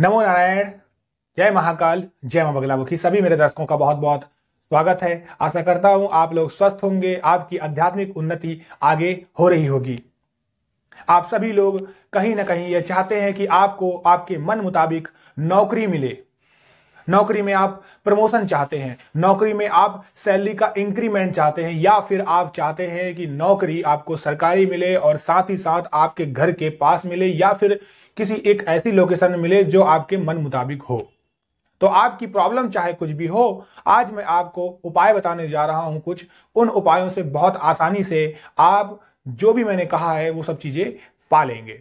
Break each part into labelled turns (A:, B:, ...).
A: नमो नारायण जय महाकाल जय मां बगलामुखी सभी मेरे दर्शकों का बहुत बहुत स्वागत है आशा करता हूं आप लोग स्वस्थ होंगे आपकी आध्यात्मिक उन्नति आगे हो रही होगी आप सभी लोग कहीं ना कहीं यह चाहते हैं कि आपको आपके मन मुताबिक नौकरी मिले नौकरी में आप प्रमोशन चाहते हैं नौकरी में आप सैलरी का इंक्रीमेंट चाहते हैं या फिर आप चाहते हैं कि नौकरी आपको सरकारी मिले और साथ ही साथ आपके घर के पास मिले या फिर किसी एक ऐसी लोकेशन में मिले जो आपके मन मुताबिक हो तो आपकी प्रॉब्लम चाहे कुछ भी हो आज मैं आपको उपाय बताने जा रहा हूं कुछ उन उपायों से बहुत आसानी से आप जो भी मैंने कहा है वो सब चीजें पा लेंगे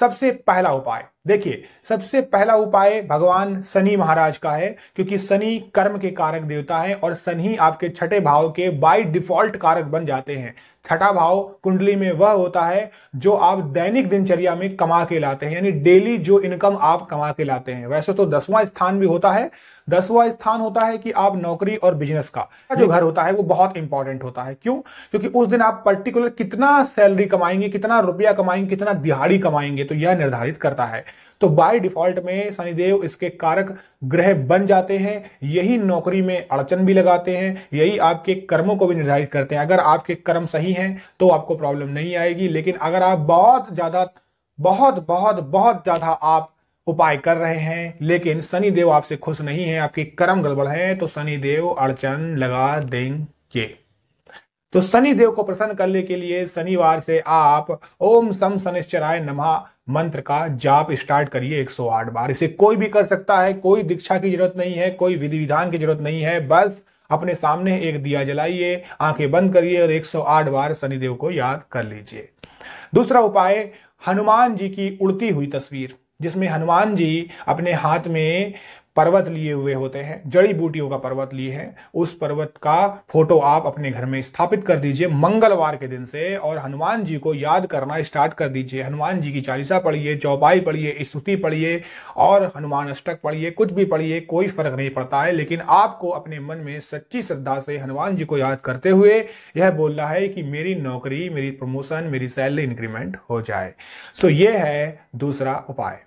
A: सबसे पहला उपाय देखिए सबसे पहला उपाय भगवान शनि महाराज का है क्योंकि शनि कर्म के कारक देवता है और शनि आपके छठे भाव के बाय डिफॉल्ट कारक बन जाते हैं छठा भाव कुंडली में वह होता है जो आप दैनिक दिनचर्या में कमा के लाते हैं यानी डेली जो इनकम आप कमा के लाते हैं वैसे तो दसवां स्थान भी होता है दसवां स्थान होता है कि आप नौकरी और बिजनेस का जो घर होता है वो बहुत इंपॉर्टेंट होता है क्यों क्योंकि उस दिन आप पर्टिकुलर कितना सैलरी कमाएंगे कितना रुपया कमाएंगे कितना दिहाड़ी कमाएंगे तो यह निर्धारित करता है तो बाय डिफॉल्ट में शनिदेव इसके कारक ग्रह बन जाते हैं यही नौकरी में अड़चन भी लगाते हैं यही आपके कर्मों को भी निर्धारित करते हैं अगर आपके कर्म सही हैं तो आपको प्रॉब्लम नहीं आएगी लेकिन अगर आप बहुत ज़्यादा बहुत बहुत बहुत ज़्यादा आप उपाय कर रहे हैं लेकिन शनिदेव देव आपसे खुश नहीं है आपके कर्म गड़बड़ है तो शनिदेव देव अड़चन लगा देंगे तो शनिदेव देव को प्रसन्न करने के लिए शनिवार से आप ओम सम शनिश्चराय नमा मंत्र का जाप स्टार्ट करिए 108 बार इसे कोई भी कर सकता है कोई दीक्षा की जरूरत नहीं है कोई विधि विधान की जरूरत नहीं है बस अपने सामने एक दिया जलाइए आंखें बंद करिए और 108 बार शनिदेव को याद कर लीजिए दूसरा उपाय हनुमान जी की उड़ती हुई तस्वीर जिसमें हनुमान जी अपने हाथ में पर्वत लिए हुए होते हैं जड़ी बूटियों का पर्वत लिए हैं उस पर्वत का फोटो आप अपने घर में स्थापित कर दीजिए मंगलवार के दिन से और हनुमान जी को याद करना स्टार्ट कर दीजिए हनुमान जी की चालीसा पढ़िए चौपाई पढ़िए स्तुति पढ़िए और हनुमान अष्टक पढ़िए कुछ भी पढ़िए कोई फर्क नहीं पड़ता है लेकिन आपको अपने मन में सच्ची श्रद्धा से हनुमान जी को याद करते हुए यह बोलना है कि मेरी नौकरी मेरी प्रमोशन मेरी सैलरी इंक्रीमेंट हो जाए सो ये है दूसरा उपाय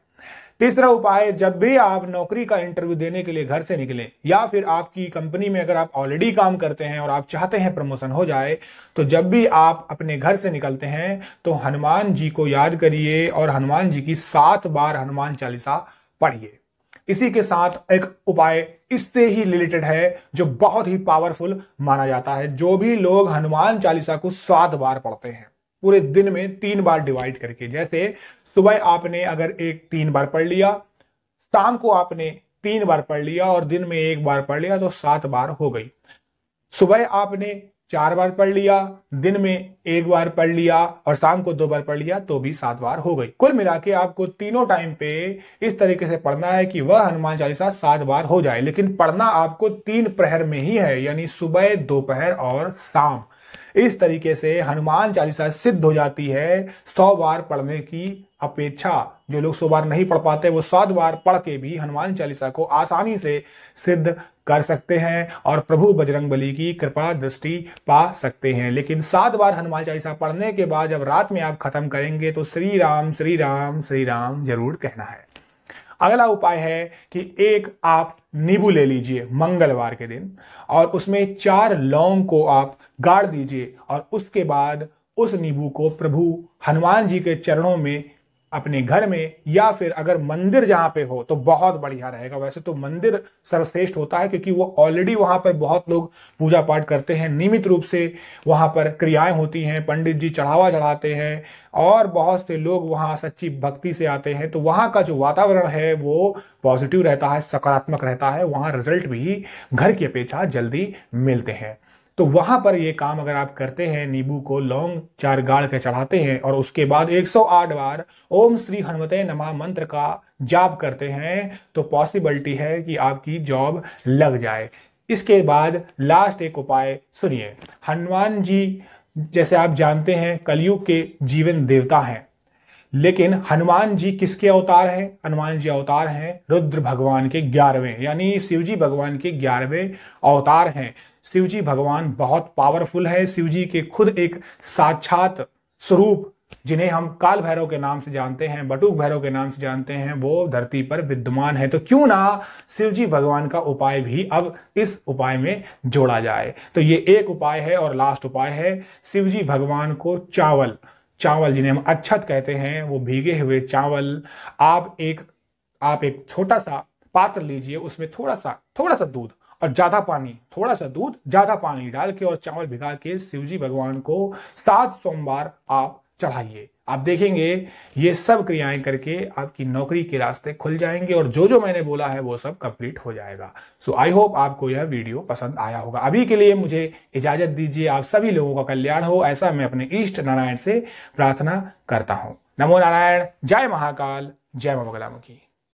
A: तीसरा उपाय जब भी आप नौकरी का इंटरव्यू देने के लिए घर से निकले या फिर आपकी कंपनी में अगर आप ऑलरेडी काम करते हैं और आप चाहते हैं प्रमोशन हो जाए तो जब भी आप अपने घर से निकलते हैं तो हनुमान जी को याद करिए और हनुमान जी की सात बार हनुमान चालीसा पढ़िए इसी के साथ एक उपाय इससे ही रिलेटेड है जो बहुत ही पावरफुल माना जाता है जो भी लोग हनुमान चालीसा को सात बार पढ़ते हैं पूरे दिन में तीन बार डिवाइड करके जैसे सुबह आपने अगर एक तीन बार पढ़ लिया शाम को आपने तीन बार पढ़ लिया और दिन में एक बार पढ़ लिया तो सात बार हो गई सुबह आपने चार बार पढ़ लिया दिन में एक बार पढ़ लिया और शाम को दो बार पढ़ लिया तो भी सात बार हो गई कुल मिला के आपको तीनों टाइम पे इस तरीके से पढ़ना है कि वह हनुमान चालीसा सात बार हो जाए लेकिन पढ़ना आपको तीन प्रहर में ही है यानी सुबह दोपहर और शाम इस तरीके से हनुमान चालीसा सिद्ध हो जाती है सौ बार पढ़ने की अपेक्षा जो लोग सौ बार नहीं पढ़ पाते वो सात बार पढ़ के भी हनुमान चालीसा को आसानी से सिद्ध कर सकते हैं और प्रभु बजरंग बली की कृपा दृष्टि पा सकते हैं लेकिन सात बार हनुमान चालीसा पढ़ने के बाद जब रात में आप खत्म करेंगे तो श्री राम श्री राम श्री राम जरूर कहना है अगला उपाय है कि एक आप नींबू ले लीजिए मंगलवार के दिन और उसमें चार लौंग को आप गाड़ दीजिए और उसके बाद उस नींबू को प्रभु हनुमान जी के चरणों में अपने घर में या फिर अगर मंदिर जहां पे हो तो बहुत बढ़िया रहेगा वैसे तो मंदिर सर्वश्रेष्ठ होता है क्योंकि वो ऑलरेडी वहां पर बहुत लोग पूजा पाठ करते हैं नियमित रूप से वहां पर क्रियाएं होती हैं पंडित जी चढ़ावा चढ़ाते हैं और बहुत से लोग वहां सच्ची भक्ति से आते हैं तो वहां का जो वातावरण है वो पॉजिटिव रहता है सकारात्मक रहता है वहां रिजल्ट भी घर की अपेक्षा जल्दी मिलते हैं तो वहां पर ये काम अगर आप करते हैं नींबू को लौंग चार गाड़ के चढ़ाते हैं और उसके बाद 108 बार ओम श्री हनुमते नमा मंत्र का जाप करते हैं तो पॉसिबिलिटी है कि आपकी जॉब लग जाए इसके बाद लास्ट एक उपाय सुनिए हनुमान जी जैसे आप जानते हैं कलयुग के जीवन देवता हैं लेकिन हनुमान जी किसके अवतार हैं हनुमान जी अवतार हैं रुद्र भगवान के ग्यारहवें यानी शिवजी भगवान के ग्यारहवें अवतार हैं शिव जी भगवान बहुत पावरफुल है शिव जी के खुद एक साक्षात स्वरूप जिन्हें हम काल भैरव के नाम से जानते हैं बटुक भैरव के नाम से जानते हैं वो धरती पर विद्यमान है तो क्यों ना शिव जी भगवान का उपाय भी अब इस उपाय में जोड़ा जाए तो ये एक उपाय है और लास्ट उपाय है शिव जी भगवान को चावल चावल जिन्हें हम अच्छत कहते हैं वो भीगे हुए चावल आप एक आप एक छोटा सा पात्र लीजिए उसमें थोड़ा सा थोड़ा सा दूध और ज्यादा पानी थोड़ा सा दूध ज्यादा पानी डाल के और चावल भिगा के शिव जी भगवान को सात सोमवार आप चढ़ाइए आप देखेंगे ये सब क्रियाएं करके आपकी नौकरी के रास्ते खुल जाएंगे और जो जो मैंने बोला है वो सब कंप्लीट हो जाएगा सो आई होप आपको यह वीडियो पसंद आया होगा अभी के लिए मुझे इजाजत दीजिए आप सभी लोगों का कल्याण हो ऐसा मैं अपने ईष्ट नारायण से प्रार्थना करता हूं नमो नारायण जय महाकाल जय ममगलामुखी